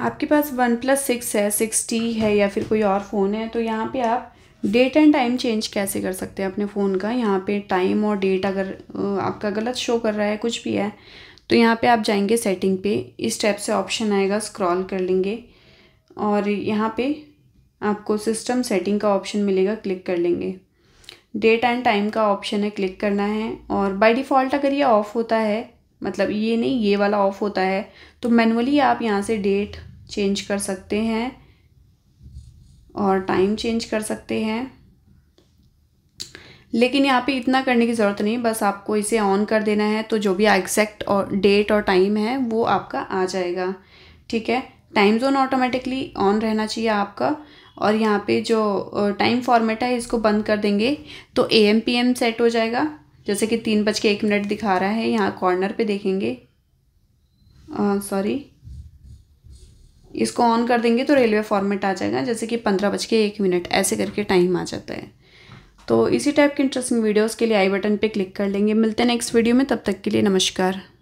आपके पास OnePlus six है सिक्स टी है या फिर कोई और फ़ोन है तो यहाँ पे आप डेट एंड टाइम चेंज कैसे कर सकते हैं अपने फ़ोन का यहाँ पे टाइम और डेट अगर आपका गलत शो कर रहा है कुछ भी है तो यहाँ पे आप जाएंगे सेटिंग पे इस टाइप से ऑप्शन आएगा स्क्रॉल कर लेंगे और यहाँ पे आपको सिस्टम सेटिंग का ऑप्शन मिलेगा क्लिक कर लेंगे डेट एंड टाइम का ऑप्शन है क्लिक करना है और बाई डिफ़ॉल्ट अगर ये ऑफ़ होता है मतलब ये नहीं ये वाला ऑफ़ होता है तो मैनुअली आप यहाँ से डेट चेंज कर सकते हैं और टाइम चेंज कर सकते हैं लेकिन यहाँ पे इतना करने की ज़रूरत नहीं बस आपको इसे ऑन कर देना है तो जो भी एग्जैक्ट और डेट और टाइम है वो आपका आ जाएगा ठीक है टाइम जोन ऑटोमेटिकली ऑन रहना चाहिए आपका और यहाँ पे जो टाइम फॉर्मेट है इसको बंद कर देंगे तो A M P M set हो जाएगा जैसे कि तीन बज के एक मिनट दिखा रहा है यहाँ कॉर्नर पे देखेंगे सॉरी इसको ऑन कर देंगे तो रेलवे फॉर्मेट आ जाएगा जैसे कि पंद्रह बज के एक मिनट ऐसे करके टाइम आ जाता है तो इसी टाइप के इंटरेस्टिंग वीडियोस के लिए आई बटन पे क्लिक कर लेंगे मिलते हैं नेक्स्ट वीडियो में तब तक के लिए नमस्कार